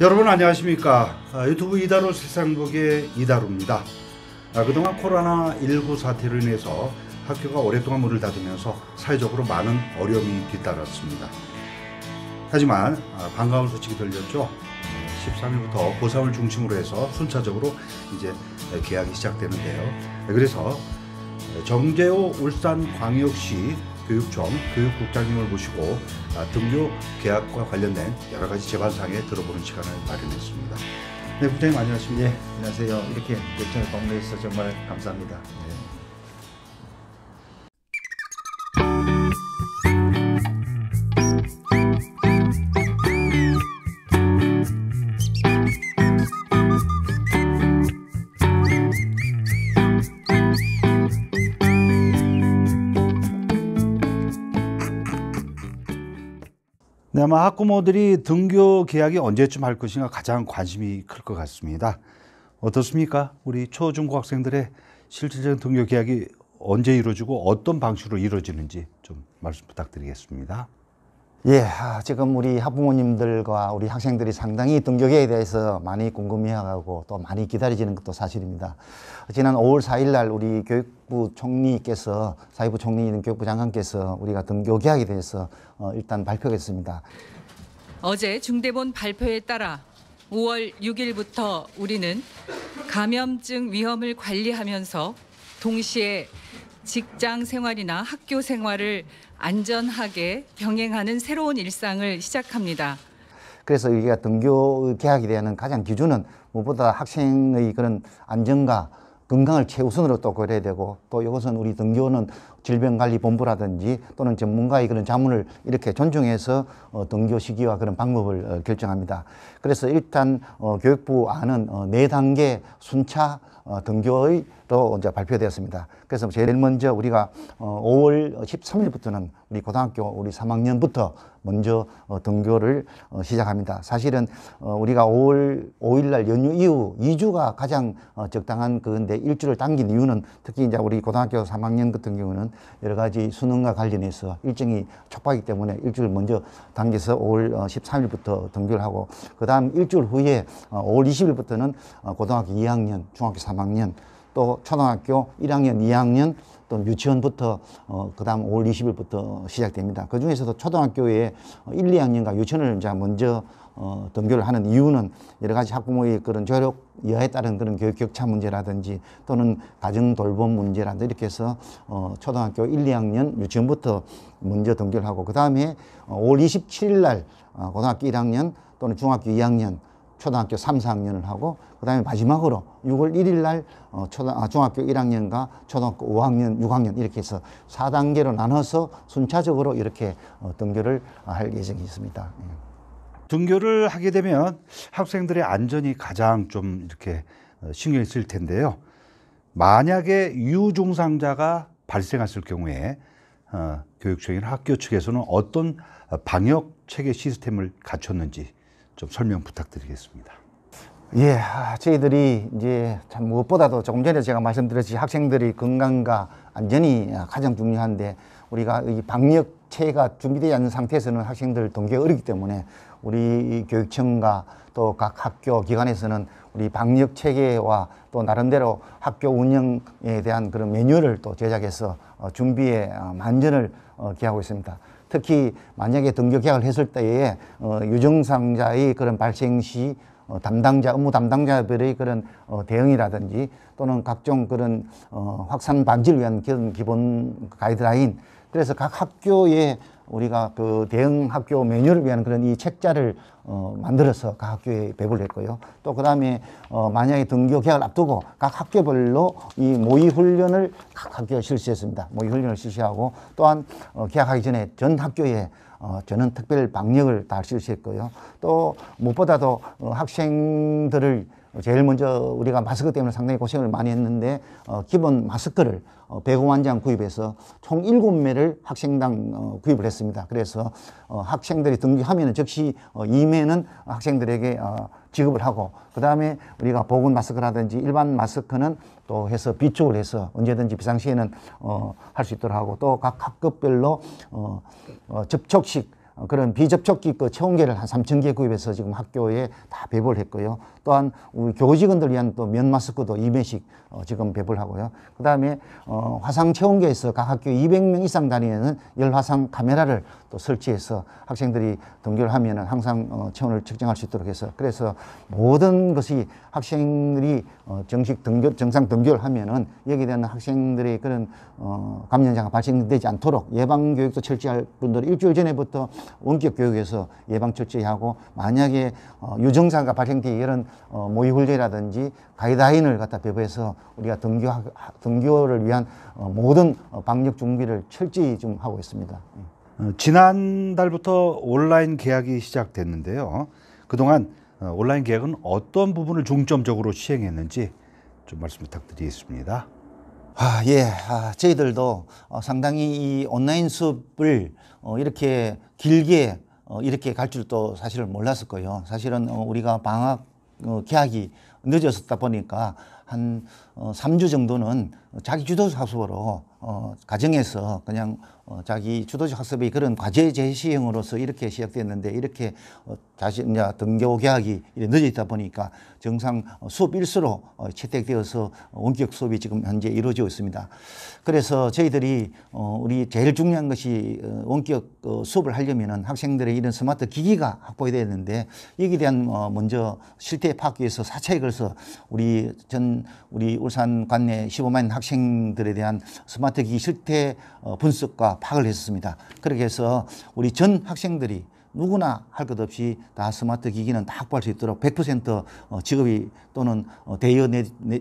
여러분 안녕하십니까 아, 유튜브 이다로 세상복의 이다로입니다 아, 그동안 코로나19 사태로 인해서 학교가 오랫동안 문을 닫으면서 사회적으로 많은 어려움이 뒤따랐습니다 하지만 아, 반가운 소식이 들렸죠 13일부터 고3을 중심으로 해서 순차적으로 이제 개학이 시작되는데요 그래서 정재호 울산광역시 교육청 교육국장님을 모시고 아, 등교 계약과 관련된 여러 가지 제반 사항에 들어보는 시간을 마련했습니다. 네, 국장님 안녕하십니까? 네, 안녕하세요. 이렇게 요청에 방문해서 정말 감사합니다. 네. 네, 아마 학부모들이 등교 계약이 언제쯤 할 것인가 가장 관심이 클 것 같습니다. 어떻습니까? 우리 초, 중고 학생들의 실질적인 등교 계약이 언제 이루어지고 어떤 방식으로 이루어지는지 좀 말씀 부탁드리겠습니다. 예, 아, 지금 우리 학부모님들과 우리 학생들이 상당히 등교에 대해서 많이 궁금해하고 또 많이 기다리시는 것도 사실입니다. 지난 5월 4일 날 우리 교육부 총리께서 사회부 총리인 교육부 장관께서 우리가 등교계약에 대해서 어, 일단 발표했습니다. 어제 중대본 발표에 따라 5월 6일부터 우리는 감염증 위험을 관리하면서 동시에 직장 생활이나 학교 생활을 안전하게 병행하는 새로운 일상을 시작합니다. 그래서 우리가 등교 계약에 대한 가장 기준은 무엇보다 학생의 그런 안전과 건강을 최우선으로 또 그래야 되고 또 이것은 우리 등교는 질병관리본부라든지 또는 전문가의 그런 자문을 이렇게 존중해서 어, 등교 시기와 그런 방법을 어, 결정합니다. 그래서 일단 어, 교육부 안은 어, 4단계 순차 어, 등교의로 이제 발표되었습니다. 그래서 제일 먼저 우리가 어, 5월 13일부터는 우리 고등학교 우리 3학년부터 먼저 어, 등교를 어, 시작합니다. 사실은 어, 우리가 5월 5일 날 연휴 이후 2주가 가장 어, 적당한 그건데 1주를 당긴 이유는 특히 이제 우리 고등학교 3학년 같은 경우는 여러 가지 수능과 관련해서 일정이 촉박이기 때문에 일주를 먼저 당겨서 5월 어, 13일부터 등교를 하고 그다음 일주일 후에 어, 5월 20일부터는 어, 고등학교 2학년, 중학교 3학년 또 초등학교 1학년, 2학년 또 유치원부터 어, 그다음 5월 20일부터 시작됩니다. 그 중에서도 초등학교에 1, 어, 2학년과 유치원을 이제 먼저 어, 등교를 하는 이유는 여러 가지 학부모의 그런 조력 여하에 따른 그런 교육 격차 문제라든지 또는 가정 돌봄 문제라든지 이렇게 해서 어, 초등학교 1, 2학년 유치원부터 먼저 등교를 하고 그 다음에 5월 어, 27일 날 어, 고등학교 1학년 또는 중학교 2학년 초등학교 3, 4학년을 하고 그 다음에 마지막으로 6월 1일 날 어, 초등, 아, 중학교 1학년과 초등학교 5학년, 6학년 이렇게 해서 4단계로 나눠서 순차적으로 이렇게 어, 등교를 할 예정이 있습니다. 예. 등교를 하게 되면 학생들의 안전이 가장 좀 이렇게 어, 신경이 쓸 텐데요. 만약에 유증상자가 발생했을 경우에 어, 교육청이나 학교 측에서는 어떤 방역 체계 시스템을 갖췄는지 좀 설명 부탁드리겠습니다. 예, 아, 저희들이 이제 참 무엇보다도 조금 전에 제가 말씀드렸듯이 학생들이 건강과 안전이 아, 가장 중요한데 우리가 이 방역체가 준비되지 않은 상태에서는 학생들 동기가 어렵기 때문에 우리 교육청과 또 각 학교 기관에서는 우리 방역 체계와 또 나름대로 학교 운영에 대한 그런 메뉴를또 제작해서 어, 준비에 어, 만전을 어, 기하고 있습니다. 특히 만약에 등교 계약을 했을 때에 어, 유증상자의 그런 발생 시 어, 담당자, 업무 담당자들의 그런 어, 대응이라든지 또는 각종 그런 어, 확산 방지를 위한 그런 기본 가이드라인 그래서 각 학교의 우리가 그대응 학교 매뉴얼을 위한 그런 이 책자를 어, 만들어서 각 학교에 배부를 했고요. 또 그 다음에 어, 만약에 등교 개학을 앞두고 각 학교별로 이 모의 훈련을 각 학교에 실시했습니다. 모의 훈련을 실시하고 또한 어, 개학하기 전에 전 학교에 어, 저는 특별 방역을 다 실시했고요. 또 무엇보다도 어, 학생들을 어, 제일 먼저 우리가 마스크 때문에 상당히 고생을 많이 했는데 어, 기본 마스크를 어, 105만 장 구입해서 총 7매를 학생당 어, 구입을 했습니다. 그래서 어, 학생들이 등교하면 즉시 어, 2매는 학생들에게 어, 지급을 하고 그다음에 우리가 보건 마스크라든지 일반 마스크는 또 해서 비축을 해서 언제든지 비상시에는 어, 할 수 있도록 하고 또 각 학급별로 어, 어, 접촉식 어, 그런 비접촉기껏 체온계를 한 3천 개 구입해서 지금 학교에 다 배부를 했고요. 또한 우리 교직원들 위한 또 면 마스크도 2매씩 어, 지금 배부하고요. 를그 다음에 어, 화상 체온계에서 각 학교 200명 이상 단위에는 열화상 카메라를 또 설치해서 학생들이 등교를 하면 은 항상 어, 체온을 측정할 수 있도록 해서 그래서 모든 것이 학생들이 어, 정식 등교, 정상 등교를 하면은 여기에 대한 학생들의 그런 어, 감염자가 발생되지 않도록 예방교육도 철저할 분들 일주일 전에부터 원격 교육에서 예방 철저히하고 만약에 어, 유증상과 발생된 이런 어, 모의 훈련이라든지 가이드라인을 갖다 배부해서 우리가 등교 등교를 위한 어, 모든 어, 방역 준비를 철저히 좀 하고 있습니다. 예. 어, 지난달부터 온라인 계약이 시작됐는데요. 그동안 어, 온라인 계약은 어떤 부분을 중점적으로 시행했는지 좀 말씀 부탁드리겠습니다. 아, 예. 아, 저희들도 어, 상당히 이 온라인 수업을 어, 이렇게 길게 어, 이렇게 갈 줄 또 사실은 몰랐었고요. 사실은 어, 우리가 방학 어, 계약이 늦어졌다 보니까 한 어, 3주 정도는 자기 주도적 학습으로 어, 가정에서 그냥 어, 자기 주도적 학습의 그런 과제 제시형으로서 이렇게 시작됐는데 이렇게 어, 다시 이제 등교 계약이 늦어 있다 보니까 정상 수업 일수로 어, 채택되어서 원격 수업이 지금 현재 이루어지고 있습니다. 그래서 저희들이 어, 우리 제일 중요한 것이 어, 원격 어, 수업을 하려면은 학생들의 이런 스마트 기기가 확보해야 되는데 이기에 대한 어, 먼저 실태 파악위해서 사차에 걸서 우리 전 우리 울산 관내 15만 학생들에 대한 스마트 기기 실태 어, 분석과 파악을 했었습니다. 그렇게 해서 우리 전 학생들이 누구나 할 것 없이 다 스마트 기기는 다 확보할 수 있도록 100% 어, 직업이 또는 어, 대여 내, 내,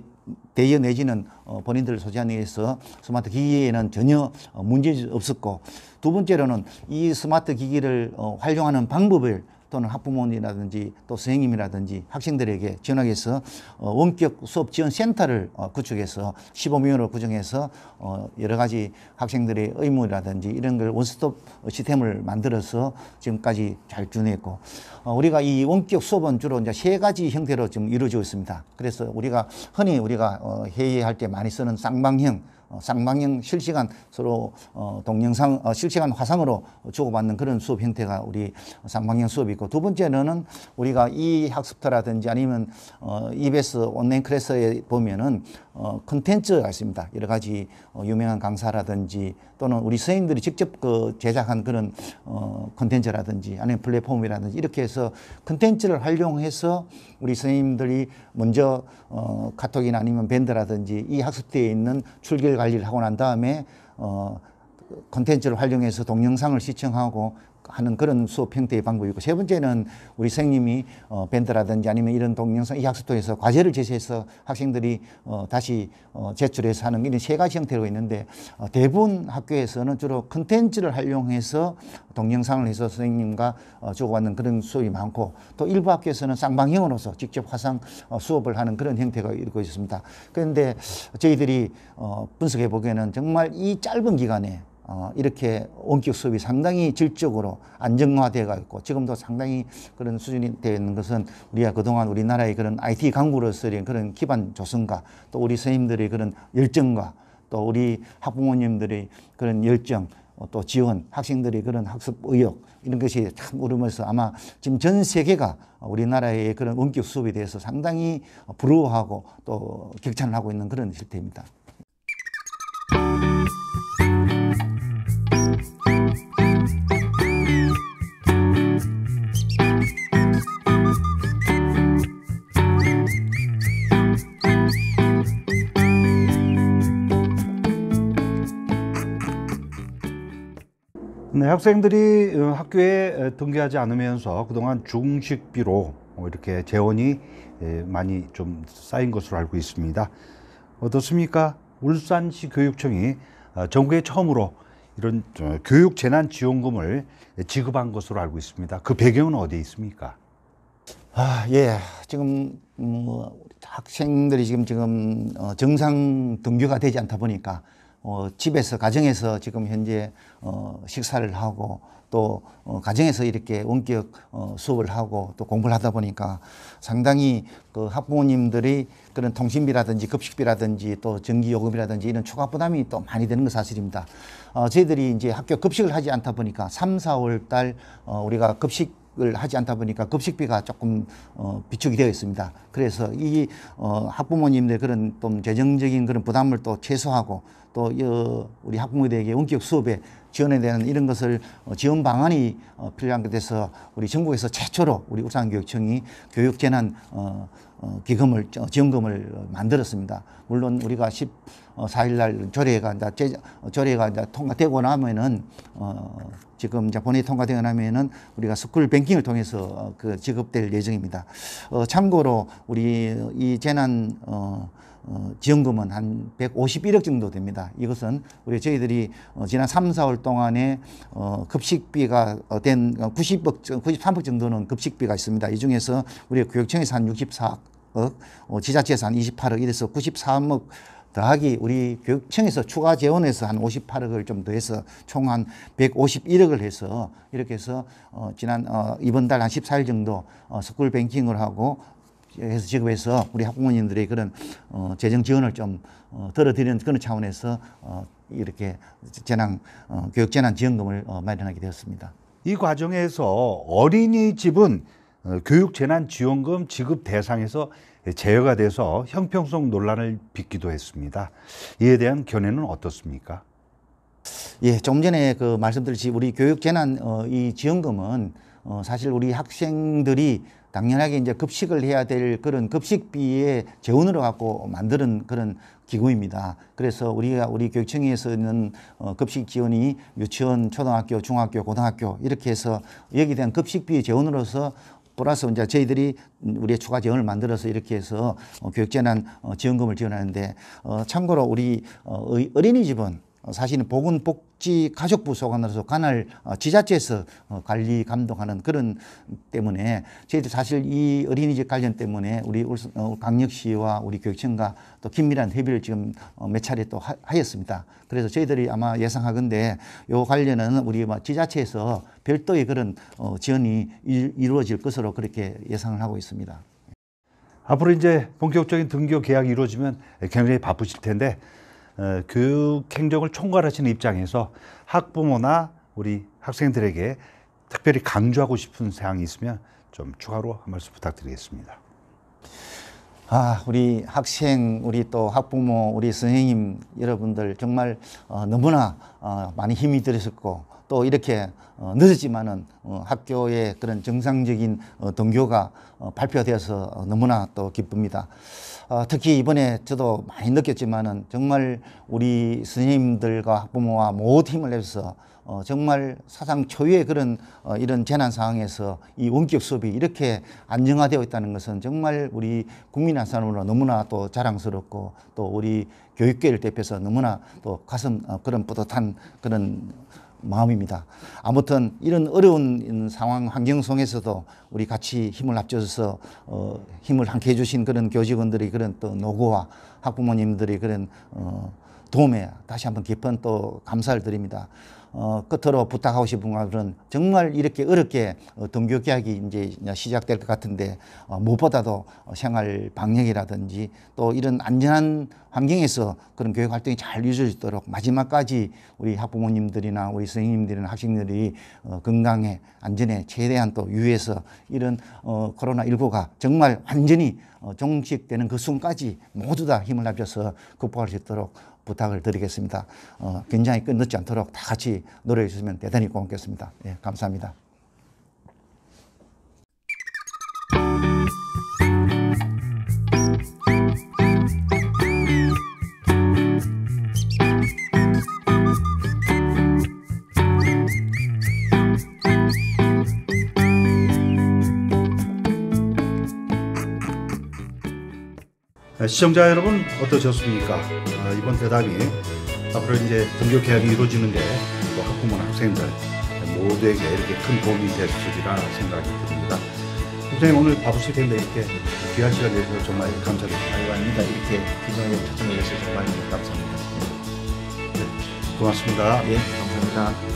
대여 내지는 본인들 을 소지한 일에서 스마트 기기에는 전혀 문제 없었고 두 번째로는 이 스마트 기기를 활용하는 방법을 또는 학부모님이라든지 또 선생님이라든지 학생들에게 전학에서 어, 원격 수업 지원 센터를 어, 구축해서 15명으로 구정해서 어, 여러 가지 학생들의 의무라든지 이런 걸 원스톱 시스템을 만들어서 지금까지 잘 준행했고 어, 우리가 이 원격 수업은 주로 이제 세 가지 형태로 지금 이루어지고 있습니다. 그래서 우리가 흔히 우리가 어, 회의할 때 많이 쓰는 쌍방형 어, 쌍방향 실시간 서로 어, 동영상 어, 실시간 화상으로 주고받는 그런 수업 형태가 우리 쌍방향 수업이 고두 번째는 우리가 이 학습터라든지 아니면 어, EBS 온라인 클래스에 보면은 어, 컨텐츠가 있습니다. 여러 가지 어, 유명한 강사라든지 또는 우리 선생님들이 직접 그 제작한 그런 어, 컨텐츠라든지 아니면 플랫폼이라든지 이렇게 해서 컨텐츠를 활용해서 우리 선생님들이 먼저 어, 카톡이나 아니면 밴드라든지 이 학습대에 있는 출결 과 관리를 하고 난 다음에 어, 그 컨텐츠를 활용해서 동영상을 시청하고 하는 그런 수업 형태의 방법이고 세 번째는 우리 선생님이 어, 밴드라든지 아니면 이런 동영상 이 학습 통해서 과제를 제시해서 학생들이 어, 다시 어, 제출해서 하는 이런 세 가지 형태로 있는데 어, 대부분 학교에서는 주로 컨텐츠를 활용해서 동영상을 해서 선생님과 어, 주고받는 그런 수업이 많고 또 일부 학교에서는 쌍방형으로서 직접 화상 어, 수업을 하는 그런 형태가 이루고 있습니다. 그런데 저희들이 어, 분석해 보기에는 정말 이 짧은 기간에 어, 이렇게 원격 수업이 상당히 질적으로 안정화되어 있고 지금도 상당히 그런 수준이 되어 있는 것은 우리가 그동안 우리나라의 그런 IT 강구로서의 그런 기반 조성과 또 우리 선생님들의 그런 열정과 또 우리 학부모님들의 그런 열정 어, 또 지원, 학생들의 그런 학습 의욕 이런 것이 참 오르면서 아마 지금 전 세계가 우리나라의 그런 원격 수업에 대해서 상당히 부러워하고 또 격찬을 하고 있는 그런 실태입니다. 네, 학생들이 어, 학교에 어, 등교하지 않으면서 그동안 중식비로 이렇게 재원이 예, 많이 좀 쌓인 것으로 알고 있습니다. 어떻습니까? 울산시 교육청이 어, 전국에 처음으로 이런 교육 재난 지원금을 지급한 것으로 알고 있습니다. 그 배경은 어디에 있습니까? 아, 예. 지금 뭐 학생들이 지금 지금 정상 등교가 되지 않다 보니까 어, 집에서 가정에서 지금 현재 어, 식사를 하고 또 어, 가정에서 이렇게 원격 어, 수업을 하고 또 공부를 하다 보니까 상당히 그 학부모님들이 그런 통신비라든지 급식비라든지 또 전기요금이라든지 이런 추가 부담이 또 많이 되는 건 사실입니다. 어, 저희들이 이제 학교 급식을 하지 않다 보니까 삼사월달 어, 우리가 급식 을 하지 않다 보니까 급식비가 조금 어, 비축이 되어 있습니다. 그래서 이 어, 학부모님들 그런 좀 재정적인 그런 부담을 또 최소화하고 또 우리 학부모들에게 원격 수업에 지원에 대한 이런 것을 어, 지원 방안이 어, 필요한 것 돼서 우리 정부에서 최초로 우리 울산교육청이 교육재난 어, 기금을 지원금을 만들었습니다. 물론 우리가 14일날 조례가 이제 조례가 이제 통과되고 나면은 어 지금 이제 본회의 통과되고 나면은 우리가 스쿨 뱅킹을 통해서 그 지급될 예정입니다. 어 참고로 우리 이 재난 어 어, 지원금은 한 151억 정도 됩니다. 이것은 우리 저희들이 어, 지난 3, 4월 동안에 어, 급식비가 어, 된 90억, 어, 93억 정도는 급식비가 있습니다. 이 중에서 우리 교육청에서 한 64억, 어, 지자체에서 한 28억 이래서 93억 더하기 우리 교육청에서 추가 재원에서 한 58억을 좀 더해서 총 한 151억을 해서 이렇게 해서 어 지난 어 이번 달 한 14일 정도 어 스쿨 뱅킹을 하고 해서 지급해서 우리 학부모님들의 그런 어, 재정 지원을 좀 어, 들어드리는 그런 차원에서 어, 이렇게 재난 어, 교육 재난 지원금을 어, 마련하게 되었습니다. 이 과정에서 어린이집은 어, 교육 재난 지원금 지급 대상에서 제외가 돼서 형평성 논란을 빚기도 했습니다. 이에 대한 견해는 어떻습니까? 예, 좀 전에 그 말씀드렸듯이 우리 교육 재난 어, 이 지원금은 어, 사실 우리 학생들이 당연하게 이제 급식을 해야 될 그런 급식비의 재원으로 갖고 만드는 그런 기구입니다. 그래서 우리가 우리 교육청에서는 어, 급식 지원이 유치원, 초등학교, 중학교, 고등학교 이렇게 해서 여기 에 대한 급식비 재원으로서 플러스 이제 저희들이 우리의 추가 재원을 만들어서 이렇게 해서 어, 교육재난 어, 지원금을 지원하는데 어, 참고로 우리 어, 어린이집은 어, 사실은 보건복지가족부 소관으로서 관할 어, 지자체에서 어, 관리 감독하는 그런 때문에 저희들 사실 이 어린이집 관련 때문에 우리 강력시와 우리 교육청과 또 긴밀한 협의를 지금 몇 차례 또 하였습니다. 그래서 저희들이 아마 예상하건데 요 관련은 우리 뭐 지자체에서 별도의 그런 지원이 이루어질 것으로 그렇게 예상을 하고 있습니다. 앞으로 이제 본격적인 등교 계약이 이루어지면 굉장히 바쁘실 텐데 어, 교육 행정을 총괄하시는 입장에서 학부모나 우리 학생들에게 특별히 강조하고 싶은 사항이 있으면 좀 추가로 한 말씀 부탁드리겠습니다. 아, 우리 학생, 우리 또 학부모, 우리 선생님 여러분들 정말 어, 너무나 어, 많이 힘이 들으셨고 또 이렇게 어, 늦었지만은 어, 학교의 그런 정상적인 어, 등교가 어, 발표되어서 너무나 또 기쁩니다. 어, 특히 이번에 저도 많이 느꼈지만은 정말 우리 선생님들과 학부모와 모두 힘을 내서 어, 정말 사상 초유의 그런 어, 이런 재난 상황에서 이 원격 수업이 이렇게 안정화되어 있다는 것은 정말 우리 국민 한 사람으로 너무나 또 자랑스럽고 또 우리 교육계를 대표해서 너무나 또 가슴 어, 그런 뿌듯한 그런 마음입니다. 아무튼 이런 어려운 상황 환경 속에서도 우리 같이 힘을 합쳐서 어, 힘을 함께 해주신 그런 교직원들이 그런 또 노고와 학부모님들이 그런 어, 도움에 다시 한번 깊은 또 감사를 드립니다. 어, 끝으로 부탁하고 싶은 것은 정말 이렇게 어렵게 어, 동교계약이 이제 시작될 것 같은데 어, 무엇보다도 어, 생활 방역이라든지 또 이런 안전한 환경에서 그런 교육 활동이 잘이루어있도록 마지막까지 우리 학부모님들이나 우리 선생님들이나 학생들이 어, 건강에 안전에 최대한 또 유의해서 이런 어, 코로나 19가 정말 완전히 어, 종식되는 그 순간까지 모두 다 힘을 합쳐서 극복할 수 있도록 부탁을 드리겠습니다. 어, 굉장히 끝 늦지 않도록 다 같이 노력해 주시면 대단히 고맙겠습니다. 예, 감사합니다. 아, 시청자 여러분 어떠셨습니까? 아, 이번 대답이 앞으로 이제 등교 계약이 이루어지는데 학부모 학생들 모두에게 이렇게 큰 도움이 될 수있리라 생각이 듭니다. 선생님 오늘 바쁘실 텐데 이렇게 귀한 시간 내주셔서 정말 감사드립니다. 아유 아닙니다. 이렇게 기존에 초청해 주셔서 정말 감사합니다. 네, 고맙습니다. 예, 감사합니다.